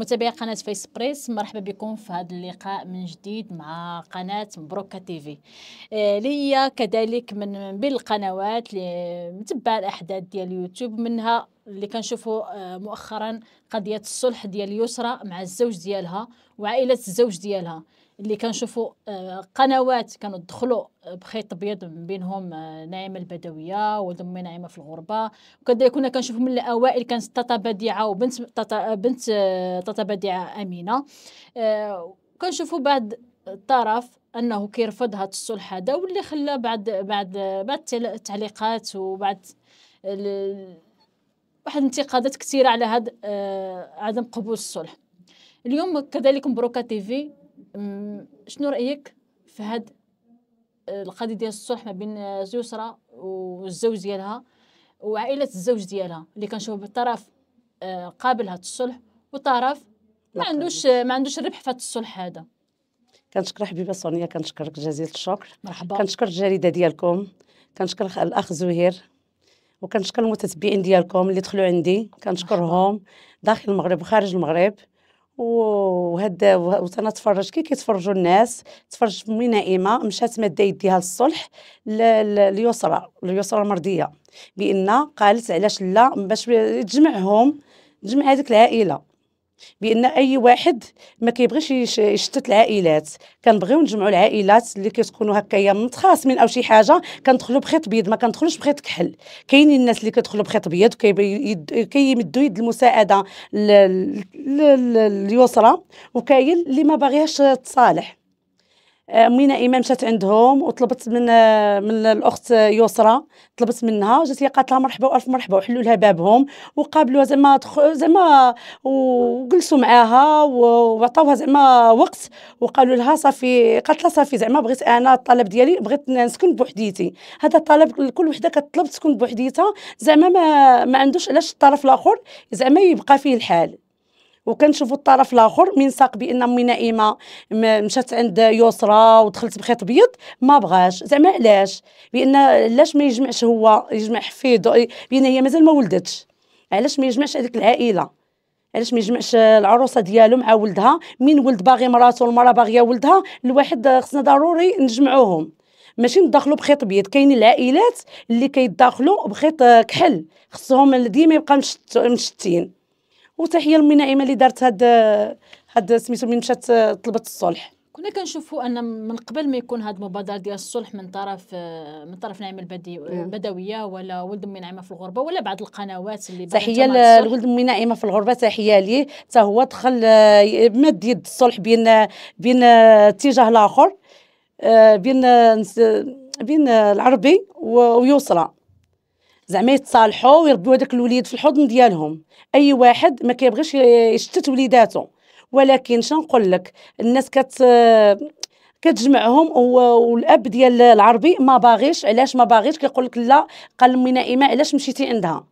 متابعي قناة فيس بريس مرحبا بكم في هذا اللقاء من جديد مع قناة مبروكة تيفي آه، ليا كذلك من بين القنوات اللي متبعة الأحداث ديال اليوتيوب منها اللي كنشوفوا آه، مؤخرا قضيه الصلح ديال اليسرى مع الزوج ديالها وعائله الزوج ديالها اللي كنشوفوا آه، قنوات كانوا دخلوا آه، بخيط ابيض بينهم نعيمه البدويه ودمي نعيمه في الغربه وكذا كنا كنشوفوا من الاوائل كانت طاطا بديعه وبنت طاطا بنت طاطا بديعه امينه كنشوفوا بعض الطرف انه كيرفض هذا الصلح هذا واللي خلى بعد بعد بعد التعليقات وبعد واحد الانتقادات كثيره على هذا آه، عدم قبول الصلح اليوم كذلك مبروكه تيفي شنو رايك في هذا آه، القضيه ديال الصلح ما بين آه، يسرى والزوج ديالها وعائله الزوج ديالها اللي كنشوفوا بالطرف قابل هذا الصلح وطرف ما عندوش ما عندوش ربح في هذا الصلح هذا كنشكر حبيبه سونيا كنشكرك جزيل الشكر مرحبا كنشكر الجريده ديالكم كنشكر الاخ زهير وكنشكر المتتبعين ديالكم اللي دخلوا عندي كنشكرهم داخل المغرب وخارج المغرب وهذا وانا تفرج كي كيتفرجوا الناس تفرج مي نائمه مشات ماده يديها للصلح لليسرى اليسرى المرضيه بان قالت علاش لا باش تجمعهم تجمع هذيك العائله بان اي واحد ما كيبغيش يشتت العائلات كنبغيو نجمعوا العائلات اللي كتكونوا هكايا متخاصمين او شي حاجه كندخلوا بخيط بيض ما كندخلوش بخيط كحل كاينين الناس اللي كيدخلوا بخيط بيض كيمدوا يد المساعده اليسرى وكاين اللي ما باغيهاش تصالح آه، مينا ايمان مشات عندهم وطلبت من آه، من الاخت يسرى طلبت منها جات هي قالت لها مرحبا والف مرحبا وحلوا لها بابهم وقابلوها زعما زعما وجلسوا معاها وعطاوها زعما وقت وقالوا لها صافي قالت لها صافي زعما بغيت انا الطلب ديالي بغيت نسكن بوحديتي هذا الطلب كل وحده كتطلب تسكن بوحديتها زعما ما, ما عندوش علاش الطرف الاخر زعما يبقى فيه الحال وكنشوفوا الطرف الاخر من ساق بان امي نائمه مشات عند يسرى ودخلت بخيط ابيض ما بغاش زعما علاش بان علاش ما يجمعش هو يجمع حفيده بان هي مازال ما ولدتش علاش ما يجمعش هذيك العائله علاش ما يجمعش العروسه ديالو مع ولدها من ولد باغي مراته والمراه باغيه ولدها الواحد خصنا ضروري نجمعوهم ماشي ندخلوا بخيط ابيض كاين العائلات اللي كيداخلوا بخيط كحل خصهم ديما يبقى مشتين وتحيه لامي اللي دارت هاد هاد سميتو من مشات طلبت الصلح كنا كنشوفوا ان من قبل ما يكون هاد المبادره ديال الصلح من طرف من طرف نعيمه البدويه ولا ولد امي نعيمه في الغربه ولا بعض القنوات اللي تحيه لولد امي نعيمه في الغربه تحيه ليه حتى هو دخل آه، مد يد الصلح بين آه، بين آه، اتجاه الاخر بين بين العربي ويسرى زعما يتصالحوا ويربيو هذاك الوليد في الحضن ديالهم اي واحد ما كيبغيش يشتت وليداته ولكن شنقول لك الناس كت كتجمعهم والاب ديال العربي ما باغيش علاش ما باغيش كيقول لك لا قال لامي نائمه علاش مشيتي عندها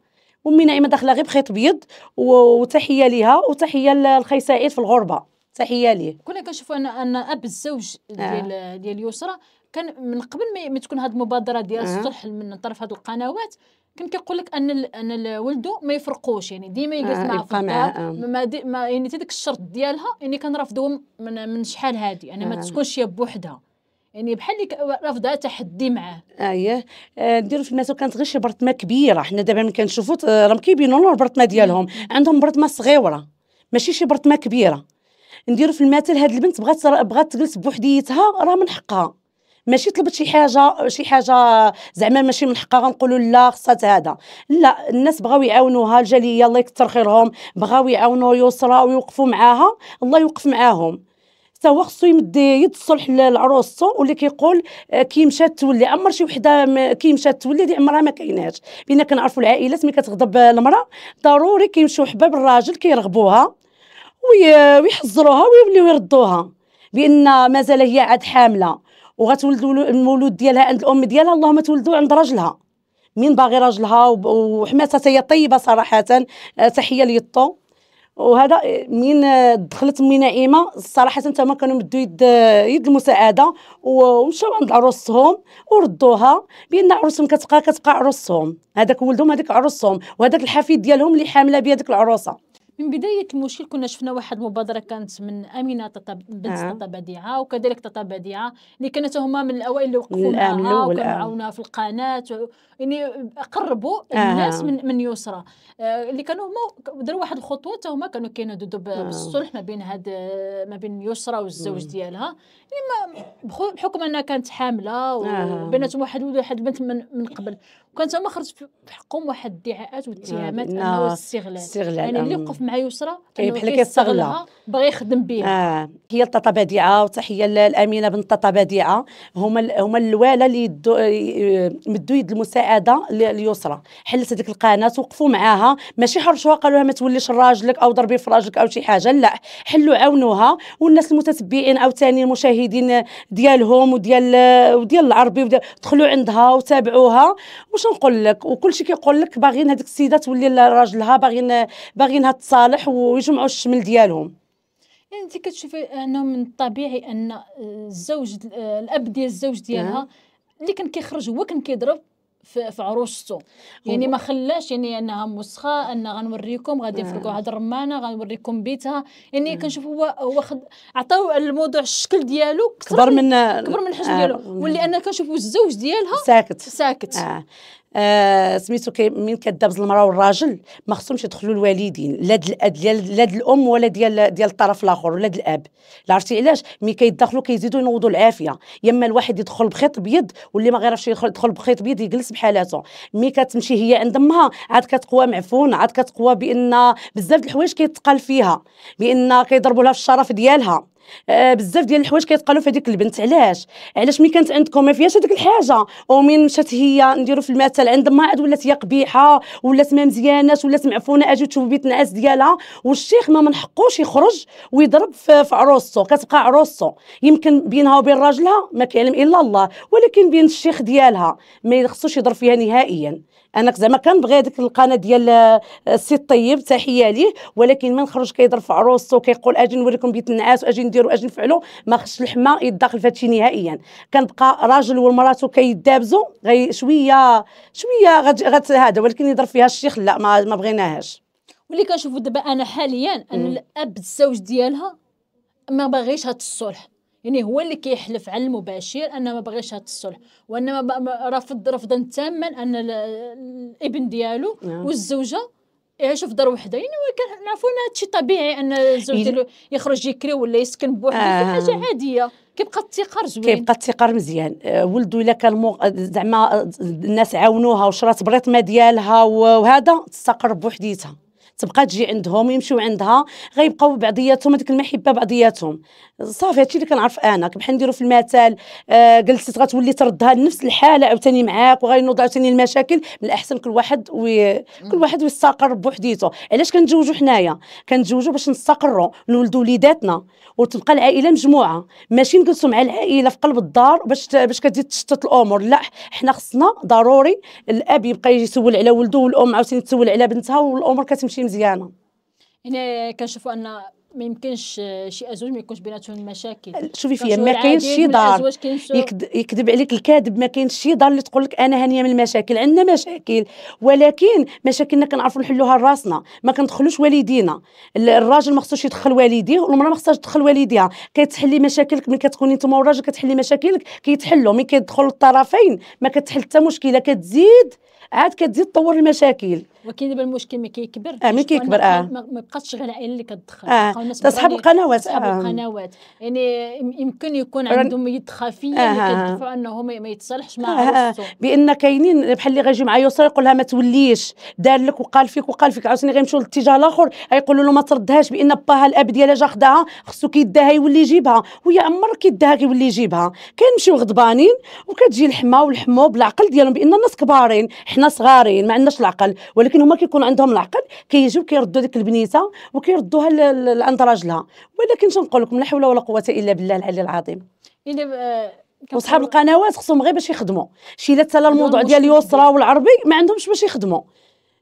امي نائمه داخله غير بخيط ابيض وتحيه ليها وتحيه للخي سعيد في الغربه تحيه ليه كنا كنشوفوا ان ان اب الزوج ديال آه. ديال يسرى كان من قبل ما تكون هذه المبادره ديال الصلح من طرف هذه القنوات كان كيقول لك ان ان ولده ما يفرقوش يعني ديما يجلس آه مع في آه. ما, دي ما يعني حتى الشرط ديالها يعني رافضه من من شحال هادي انا يعني آه. ما تكونش هي بوحدها يعني بحال اللي رافضه تحدي معاه اييه آه نديرو في الناس كانت غير شي برطمه كبيره حنا دابا ملي كنشوفوا راهم كيبينوا لنا البرطمه ديالهم عندهم برطمه صغيره ماشي شي برطمه كبيره نديرو في المثل هاد البنت بغات بغات تجلس بوحديتها راه من حقها ماشي طلبت شي حاجه شي حاجه زعما ماشي من حقها غنقولوا لا خصات هذا لا الناس بغاو يعاونوها الجاليه الله يكثر خيرهم بغاو يعاونوا يسرى ويوقفوا معاها الله يوقف معاهم تا هو خصو يمد يد الصلح لعروسته واللي كيقول آه، كي مشات تولي عمر شي وحده كي مشات تولي دي عمرها ما كايناش بينا كنعرفوا العائلات ملي كتغضب المراه ضروري كيمشيو حباب الراجل كيرغبوها ويحزروها ويوليو يردوها بان مازال هي عاد حامله وغتولدوا المولود ديالها عند الام ديالها اللهم تولدوا عند راجلها من باغي راجلها وحماتها هي طيبه صراحه آه، تحيه ليطو وهذا آه، من آه، دخلت من نائمه صراحه تما كانوا مدوا يد يد المساعده ومشاو عند عروسهم وردوها بان عروسهم كتبقى كتبقى عروسهم هذاك ولدهم هذاك عروسهم وهذاك الحفيد ديالهم اللي حامله بهذيك العروسه من بدايه المشكل كنا شفنا واحد المبادره كانت من امينه بنت آه. نعم. ططا بديعه وكذلك ططا بديعه اللي كانت هما من الاوائل اللي وقفوا معها وكانوا في القناه و... يعني قربوا آه. الناس من من يسرى آه اللي كانوا هما داروا واحد الخطوه هما كانوا كينادوا نعم. بالصلح ما بين هاد ما بين يسرى والزوج ديالها يعني ما بحكم انها كانت حامله وبيناتهم واحد ولد واحد البنت من, من قبل وكانت هما خرجت في حقهم واحد الادعاءات نعم. واتهامات انه استغلال يعني اللي وقف مع يسرى إيه، بحال كيستغلها بغى يخدم بها آه. هي الطاطا بديعه وتحيه للامينه بنت طاطا بديعه هما هما الواله اللي آه، مدوا يد المساعده ليسرى حلت هذيك القناه وقفوا معاها ماشي حرشوها قالوا لها ما توليش راجلك او ضربي في راجلك او شي حاجه لا حلوا عاونوها والناس المتتبعين او ثاني المشاهدين ديالهم وديال وديال العربي وديال دخلوا عندها وتابعوها واش نقول لك وكلشي كيقول لك باغيين هذيك السيده تولي لراجلها باغيين باغينها الصالح ويجمعوا الشمل ديالهم يعني انت كتشوفي انه من الطبيعي ان الزوج الاب ديال الزوج ديالها نعم. اللي كان كيخرج هو كان كيضرب في, عروسته يعني ما خلاش يعني انها مسخه ان غنوريكم غادي نفرقوا نعم. هاد الرمانه غنوريكم بيتها يعني نعم. كنشوف هو هو خد عطاو الموضوع الشكل ديالو كبر من كبر من الحجم آه. ديالو واللي انا كنشوفو الزوج ديالها ساكت ساكت آه. آه سميتو من كذاب المراه والراجل ما خصهمش يدخلوا الوالدين لا ديال لا ديال الام ولا ديال ديال الطرف الاخر ولا ديال الاب عرفتي علاش مي كيدخلوا كيزيدوا ينوضوا العافيه يا اما الواحد يدخل بخيط ابيض واللي ما غيعرفش يدخل بخيط ابيض يجلس بحالاته مي كتمشي هي عند امها عاد كتقوى معفون عاد كتقوى بان بزاف د الحوايج كيتقال فيها بان كيضربوا لها في الشرف ديالها آه، بزاف ديال الحوايج كيتقالوا في هذيك البنت علاش علاش ملي كانت عندكم ما فيهاش هذيك الحاجه ومن مشات هي نديروا في المثل عند ما عاد ولات هي قبيحه ولات ما مزياناش ولات معفونه اجي تشوف بيت نعاس ديالها والشيخ ما من حقوش يخرج ويضرب في عروسته كتبقى عروسته يمكن بينها وبين راجلها ما كيعلم الا الله ولكن بين الشيخ ديالها ما خصوش يضرب فيها نهائيا انا زعما كنبغي هذيك القناه ديال آه، السي الطيب تحيه ليه ولكن ما خرج كيضرب في عروسته وكيقول اجي نوريكم بيت النعاس واجي نديروا اجي نفعلوا ما خصش الحمى يتدخل في هادشي نهائيا كنبقى راجل ومراته كيدابزوا غي شويه شويه غت هذا ولكن يضرب فيها الشيخ لا ما, ما بغيناهاش واللي كنشوفوا دابا انا حاليا ان الاب الزوج ديالها ما باغيش هاد الصلح يعني هو اللي كيحلف على المباشر انه ما بغيش هذا الصلح وانما رفض رفضا تاما ان الابن ديالو نعم. والزوجه يعيشوا في دار وحده يعني نعرفوا ان هادشي طبيعي ان الزوج ديالو يخرج يكري ولا يسكن بوحده آه. حاجه عاديه كيبقى التقار زوين كيبقى التقار مزيان آه، ولدو الا كان مغ... زعما آه، الناس عاونوها وشرات بريطمه ديالها وهذا تستقر بوحديتها تبقى تجي عندهم يمشيو عندها غيبقاو بعضياتهم هذيك المحبه بعضياتهم صافي هادشي اللي كنعرف انا بحال نديرو في المثال آه جلست غتولي تردها لنفس الحاله عاوتاني معاك وغينوض عاوتاني المشاكل من الاحسن كل واحد وي... كل واحد ويستقر بوحديته علاش كنتزوجو حنايا كنتزوجو باش نستقروا نولدوا وليداتنا وتبقى العائله مجموعه ماشي نجلسوا مع العائله في قلب الدار باش باش كتزيد تشتت الامور لا حنا خصنا ضروري الاب يبقى يسول على ولده والام عاوتاني تسول على بنتها والامور كتمشي كلشي مزيانه هنا كنشوفوا ان ما يمكنش آه، شي ازواج ما يكونش بيناتهم مشاكل شوفي فيا ما كاينش شي دار يكذب عليك الكاذب ما كاينش شي دار اللي تقول لك انا هانيه من المشاكل عندنا مشاكل ولكن مشاكلنا كنعرفوا نحلوها لراسنا ما كندخلوش والدينا الراجل ما خصوش يدخل والديه والمراه ما خصهاش تدخل والديها كتحلي مشاكلك من كتكوني انتما والراجل كتحلي مشاكلك كيتحلوا ملي كيدخلوا الطرفين ما كتحل حتى مشكله كتزيد عاد كتزيد تطور المشاكل دابا المشكل ما كيكبر اه ملي كيكبر اه ما بقاتش غير اللي كتدخل اه تصحاب القنوات تصحاب آه. القنوات يعني يمكن يكون عندهم يد خفيه آه. اللي آه، آه. كتدفع انه ما يتصالحش مع آه. آه. بان كاينين بحال اللي غيجي مع يسرى يقول لها ما توليش دار لك وقال فيك وقال فيك عاوتاني غيمشيو للاتجاه الاخر غيقولوا له ما تردهاش بان باها الاب ديالها جا خداها خصو كيداها يولي يجيبها وهي عمر كيداها كيولي يجيبها كنمشيو غضبانين وكتجي الحما والحمو بالعقل ديالهم بان الناس كبارين حنا صغارين ما عندناش العقل ولكن ولكن هما كيكون عندهم العقل كيجيو كيردوا ديك البنيته وكيردوها لعند راجلها ولكن شنقول لكم لا حول ولا قوه الا بالله العلي العظيم آه، وصحاب القنوات خصهم غير باش يخدموا شي لا الموضوع ديال اليسرى والعربي ما عندهمش باش يخدموا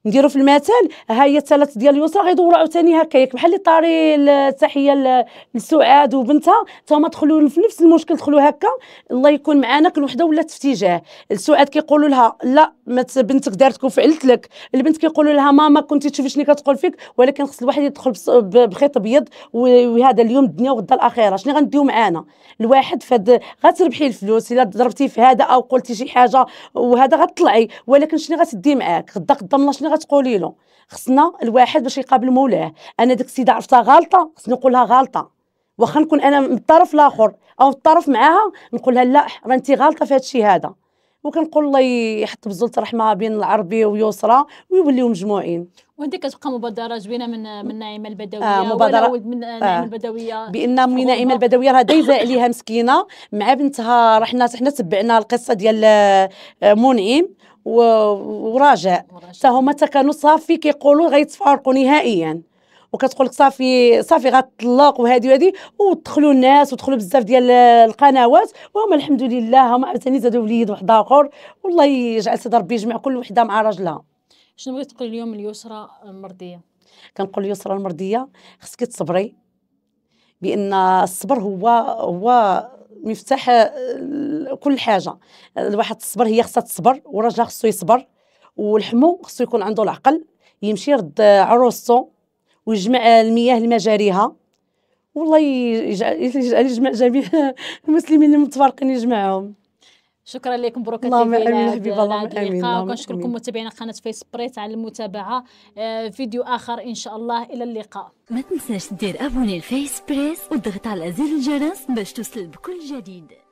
نديرو في المثال ها هي الثلاث ديال اليسرى غيدوروا عاوتاني هكاياك بحال اللي طاري التحيه لسعاد وبنتها حتى هما دخلوا في نفس المشكل دخلوا هكا الله يكون معانا كل وحده ولات في اتجاه سعاد كيقولوا لها لا بنتك دارتك وفعلت لك البنت كيقولوا لها ماما كنتي تشوفي شنو كتقول فيك ولكن خص الواحد يدخل بخيط ابيض وهذا اليوم الدنيا وغدا الاخره شنو غنديو معانا الواحد فهاد غتربحي الفلوس الا ضربتي في هذا او قلتي شي حاجه وهذا غتطلعي ولكن شنو غتدي معاك غدا قدام الله شنو غتقولي له خصنا الواحد باش يقابل مولاه انا ديك السيده عرفتها غلطه خصني نقولها غلطه واخا نكون انا من الطرف الاخر او الطرف معاها نقول لها لا راه انت غلطه في هذا الشيء هذا وكنقول الله يحط بزلت رحمه بين العربي ويسرى ويوليو مجموعين وانت كتبقى مبادره زوينه من من نعيمه البدويه آه مبادره من نعيمه آه البدويه بان من نعيمه البدويه راه دايزه عليها مسكينه مع بنتها رحنا حنا تبعنا القصه ديال آه، منعم ورجاء حتى هما كانوا صافي كيقولوا غيتفارقوا نهائيا وكتقول لك صافي صافي غتطلق وهادي وهادي ودخلوا الناس ودخلوا بزاف ديال القنوات وهما الحمد لله هما عاوتاني زادوا وليد واحد اخر والله يجعل سيدي ربي يجمع كل وحده مع راجلها شنو بغيت تقول اليوم اليسرى المرضيه كنقول اليسرى المرضيه خصك تصبري بان الصبر هو هو مفتاح آه، كل حاجه الواحد تصبر هي خصها تصبر والرجل خصو يصبر والحمو خصو يكون عنده العقل يمشي يرد عروسته ويجمع المياه لمجاريها والله يجعل يجمع جميع المسلمين المتفرقين يجمعهم شكرا لكم بروكه اللهم امين حبيبي اللهم وكنشكركم متابعين قناه فيس بريت على المتابعه آه فيديو اخر ان شاء الله الى اللقاء ما تنساش دير ابوني الفيس بريس وتضغط على زر الجرس باش توصل بكل جديد